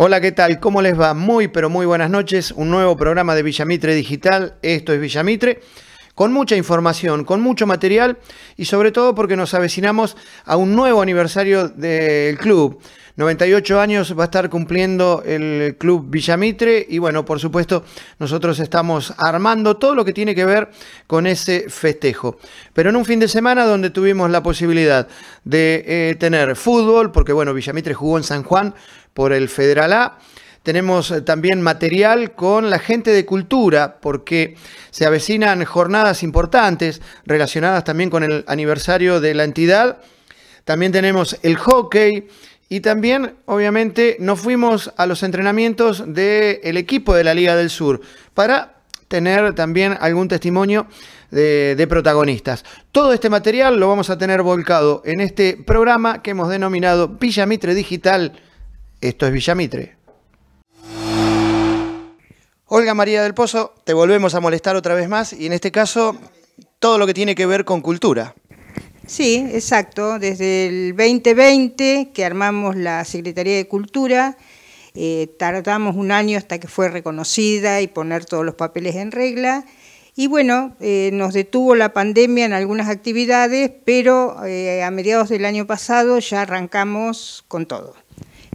Hola, ¿qué tal? ¿Cómo les va? Muy, pero muy buenas noches. Un nuevo programa de Villamitre Digital. Esto es Villamitre. Con mucha información, con mucho material y sobre todo porque nos avecinamos a un nuevo aniversario del club. 98 años va a estar cumpliendo el club Villamitre y bueno, por supuesto, nosotros estamos armando todo lo que tiene que ver con ese festejo. Pero en un fin de semana donde tuvimos la posibilidad de eh, tener fútbol, porque bueno, Villamitre jugó en San Juan, por el Federal A. Tenemos eh, también material con la gente de cultura, porque se avecinan jornadas importantes relacionadas también con el aniversario de la entidad. También tenemos el hockey y también, obviamente, nos fuimos a los entrenamientos del equipo de la Liga del Sur para tener también algún testimonio de, protagonistas. Todo este material lo vamos a tener volcado en este programa que hemos denominado Villa Mitre Digital esto es Villamitre. Olga María del Pozo, te volvemos a molestar otra vez más y en este caso todo lo que tiene que ver con cultura. Sí, exacto. Desde el 2020 que armamos la Secretaría de Cultura, eh, tardamos un año hasta que fue reconocida y poner todos los papeles en regla. Y bueno, eh, nos detuvo la pandemia en algunas actividades, pero eh, a mediados del año pasado ya arrancamos con todo.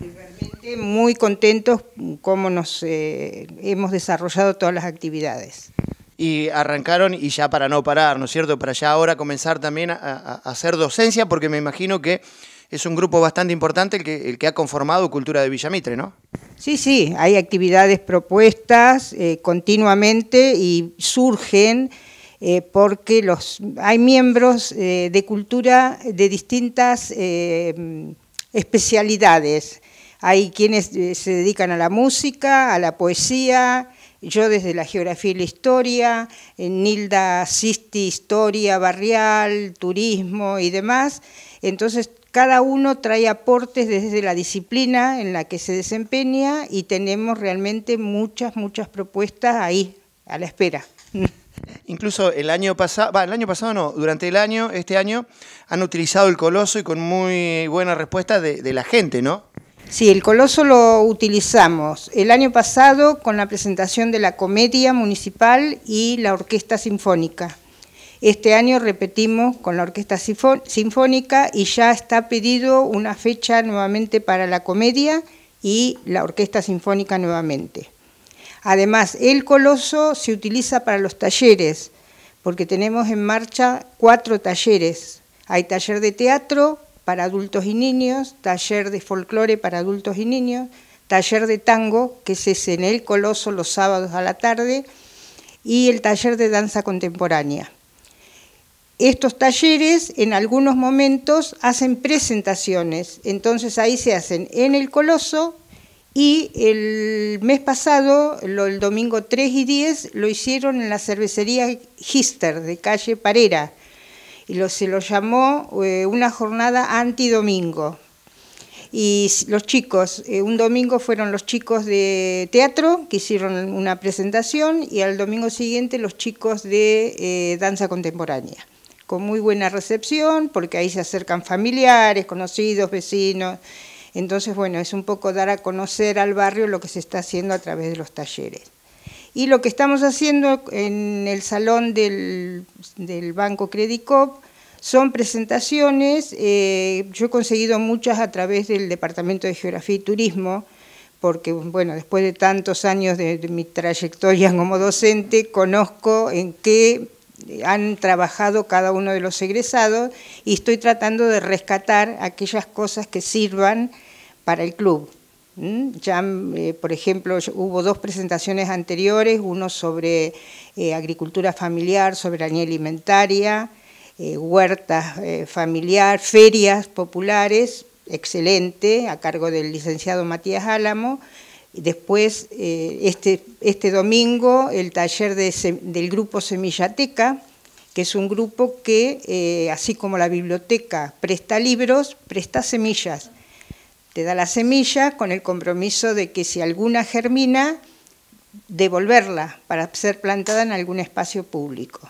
Realmente muy contentos cómo nos eh, hemos desarrollado todas las actividades. Y arrancaron y ya para no parar, ¿no es cierto? Para ya ahora comenzar también a, hacer docencia, porque me imagino que es un grupo bastante importante el que, ha conformado Cultura de Villamitre, ¿no? Sí, sí, hay actividades propuestas eh, continuamente y surgen eh, porque los, hay miembros de cultura de distintas especialidades. Hay quienes eh, se dedican a la música, a la poesía, yo desde la geografía y la historia, Nilda Sisti, historia barrial, turismo y demás. Entonces, cada uno trae aportes desde la disciplina en la que se desempeña y tenemos realmente muchas, muchas propuestas ahí, a la espera. Incluso el año pasado, el año pasado no, durante el año, este año, han utilizado el coloso y con muy buena respuesta de, de la gente, ¿no? Sí, el coloso lo utilizamos el año pasado con la presentación de la comedia municipal y la orquesta sinfónica. Este año repetimos con la Orquesta Sinfónica y ya está pedido una fecha nuevamente para la comedia y la Orquesta Sinfónica nuevamente. Además, el coloso se utiliza para los talleres, porque tenemos en marcha cuatro talleres. Hay taller de teatro, para adultos y niños, taller de folclore para adultos y niños, taller de tango, que es en el Coloso los sábados a la tarde, y el taller de danza contemporánea. Estos talleres en algunos momentos hacen presentaciones, entonces ahí se hacen en el Coloso y el mes pasado, el domingo 3 y 10, lo hicieron en la cervecería Gister de calle Parera, y se lo llamó eh, una jornada anti domingo Y los chicos, eh, un domingo fueron los chicos de teatro que hicieron una presentación y al domingo siguiente los chicos de eh, danza contemporánea, con muy buena recepción porque ahí se acercan familiares, conocidos, vecinos. Entonces, bueno, es un poco dar a conocer al barrio lo que se está haciendo a través de los talleres. Y lo que estamos haciendo en el salón del, Banco Credicop son presentaciones, eh, yo he conseguido muchas a través del Departamento de Geografía y Turismo, porque bueno, después de tantos años de, mi trayectoria como docente, conozco en qué han trabajado cada uno de los egresados y estoy tratando de rescatar aquellas cosas que sirvan para el club. Mm, ya, eh, por ejemplo, hubo dos presentaciones anteriores, uno sobre eh, agricultura familiar, soberanía alimentaria, eh, huertas familiar, ferias populares, excelente, a cargo del licenciado Matías Álamo. Después, este, este, domingo, el taller del grupo Semillateca, que es un grupo que, así como la biblioteca presta libros, presta semillas. Te da la semilla con el compromiso de que si alguna germina, devolverla para ser plantada en algún espacio público.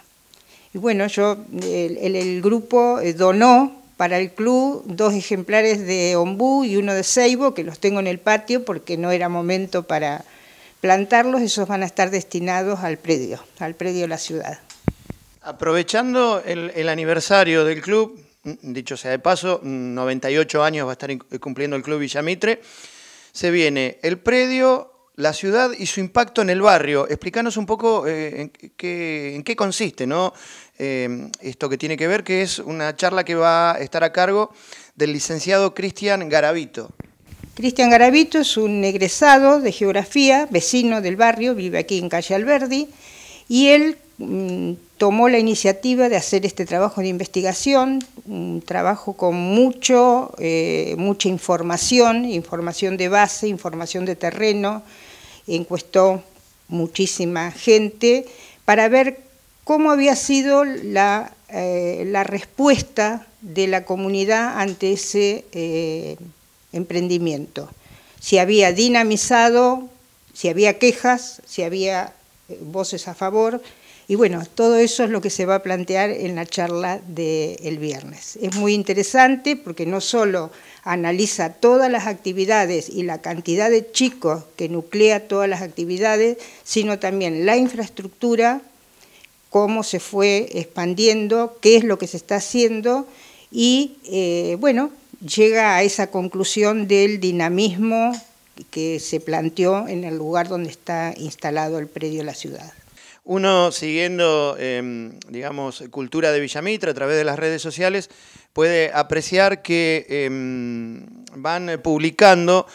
Y bueno, yo, el, grupo eh, donó para el club dos ejemplares de ombú y uno de ceibo, que los tengo en el patio porque no era momento para plantarlos, esos van a estar destinados al predio, al predio de la ciudad. Aprovechando el, el aniversario del club, dicho sea de paso, 98 años va a estar cumpliendo el Club Villamitre. Se viene el predio, la ciudad y su impacto en el barrio. Explícanos un poco eh, en, qué, consiste ¿no? Eh, esto que tiene que ver, que es una charla que va a estar a cargo del licenciado Cristian Garavito. Cristian Garavito es un egresado de geografía, vecino del barrio, vive aquí en Calle Alberdi, y él mm, tomó la iniciativa de hacer este trabajo de investigación, un trabajo con mucho, eh, mucha información, información de base, información de terreno, encuestó muchísima gente para ver cómo había sido la, eh, respuesta de la comunidad ante ese eh, emprendimiento, si había dinamizado, si había quejas, si había voces a favor, y bueno, todo eso es lo que se va a plantear en la charla del viernes. Es muy interesante porque no solo analiza todas las actividades y la cantidad de chicos que nuclea todas las actividades, sino también la infraestructura, cómo se fue expandiendo, qué es lo que se está haciendo y, eh, bueno, llega a esa conclusión del dinamismo que se planteó en el lugar donde está instalado el predio de la ciudad. Uno siguiendo, em, digamos, cultura de Villamitre a través de las redes sociales, puede apreciar que em, van eh, publicando,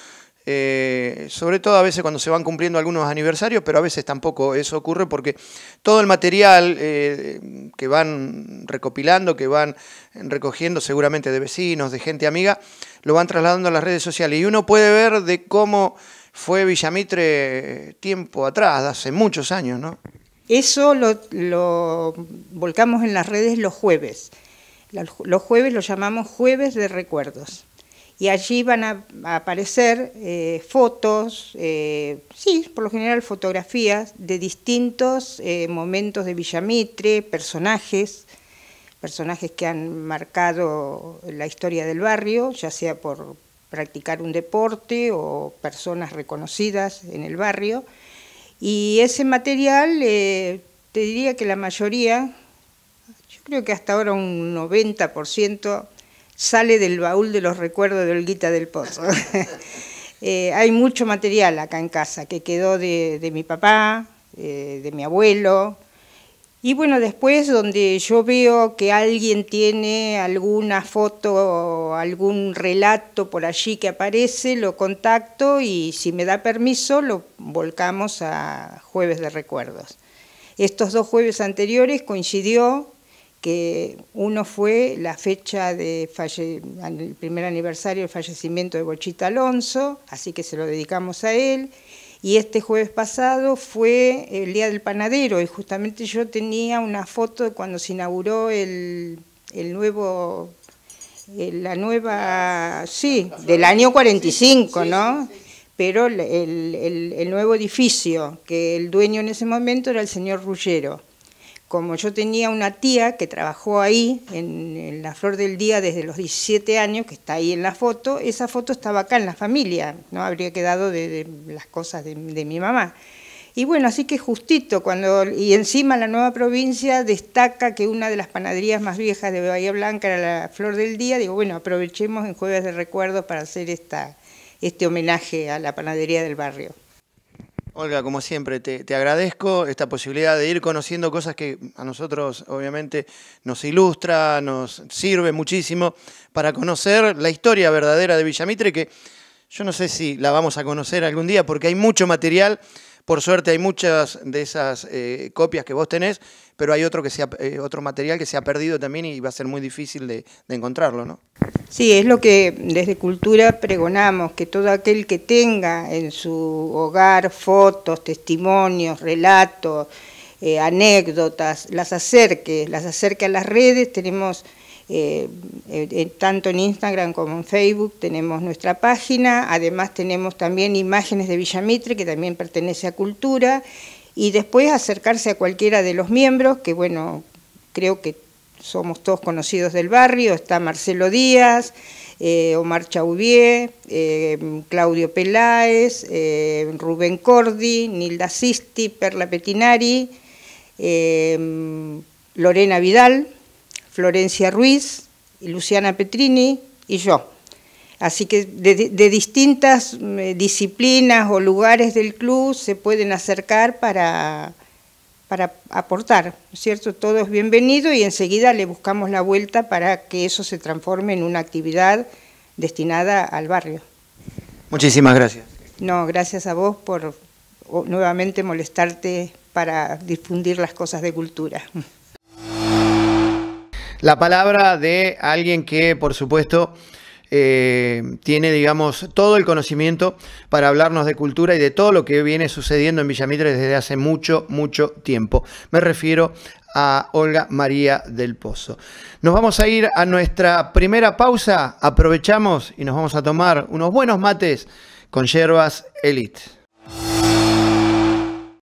eh, sobre todo a veces cuando se van cumpliendo algunos aniversarios, pero a veces tampoco eso ocurre porque todo el material eh, que van recopilando, que van recogiendo seguramente de vecinos, de gente amiga, lo van trasladando a las redes sociales. Y uno puede ver de cómo fue Villamitre tiempo atrás, hace muchos años, ¿no? Eso lo, volcamos en las redes los jueves. Los jueves lo llamamos jueves de recuerdos y allí van a, aparecer eh, fotos, eh, sí, por lo general fotografías de distintos eh, momentos de Villamitre, personajes, personajes que han marcado la historia del barrio, ya sea por practicar un deporte o personas reconocidas en el barrio. Y ese material, eh, te diría que la mayoría, yo creo que hasta ahora un 90%, sale del baúl de los recuerdos de Olguita del Pozo. Eh, hay mucho material acá en casa que quedó de, de mi papá, eh, de mi abuelo, y bueno, después donde yo veo que alguien tiene alguna foto o algún relato por allí que aparece, lo contacto y si me da permiso lo volcamos a Jueves de Recuerdos. Estos dos jueves anteriores coincidió que uno fue la fecha del falle... primer aniversario del fallecimiento de Bolchita Alonso, así que se lo dedicamos a él. Y este jueves pasado fue el Día del Panadero y justamente yo tenía una foto de cuando se inauguró el, el nuevo, eh, la nueva, sí, del año 45, ¿no? Pero el, el, el nuevo edificio, que el dueño en ese momento era el señor Rullero como yo tenía una tía que trabajó ahí, en, la Flor del Día, desde los 17 años, que está ahí en la foto, esa foto estaba acá en la familia, ¿no? Habría quedado de, las cosas de, mi mamá. Y bueno, así que justito, cuando, y encima la nueva provincia destaca que una de las panaderías más viejas de Bahía Blanca era la Flor del Día, digo, bueno, aprovechemos en Jueves de Recuerdos para hacer esta, este homenaje a la panadería del barrio. Olga, como siempre, te, agradezco esta posibilidad de ir conociendo cosas que a nosotros obviamente nos ilustra, nos sirve muchísimo para conocer la historia verdadera de Villamitre, que yo no sé si la vamos a conocer algún día porque hay mucho material. Por suerte hay muchas de esas eh, copias que vos tenés pero hay otro, que sea eh, otro material que se ha perdido también y va a ser muy difícil de, encontrarlo, ¿no? Sí, es lo que desde Cultura pregonamos, que todo aquel que tenga en su hogar fotos, testimonios, relatos, eh, anécdotas, las acerque, las acerque a las redes, tenemos... Eh, tanto en Instagram como en Facebook tenemos nuestra página, además tenemos también imágenes de Villamitre que también pertenece a Cultura y después acercarse a cualquiera de los miembros, que bueno, creo que somos todos conocidos del barrio, está Marcelo Díaz, eh, Omar Chauvier, eh, Claudio Peláez, eh, Rubén Cordi, Nilda Sisti, Perla Petinari, Lorena Vidal, Florencia Ruiz, Luciana Petrini y yo. Así que de, distintas mm, eh, disciplinas o lugares del club se pueden acercar para, para aportar, ¿cierto? Todo es bienvenido y enseguida le buscamos la vuelta para que eso se transforme en una actividad destinada al barrio. Muchísimas gracias. No, gracias a vos por nuevamente molestarte para difundir las cosas de cultura. La palabra de alguien que, por supuesto, eh, tiene, digamos, todo el conocimiento para hablarnos de cultura y de todo lo que viene sucediendo en Villamitre desde hace mucho, mucho tiempo. Me refiero a Olga María del Pozo. Nos vamos a ir a nuestra primera pausa, aprovechamos y nos vamos a tomar unos buenos mates con yerbas Elite.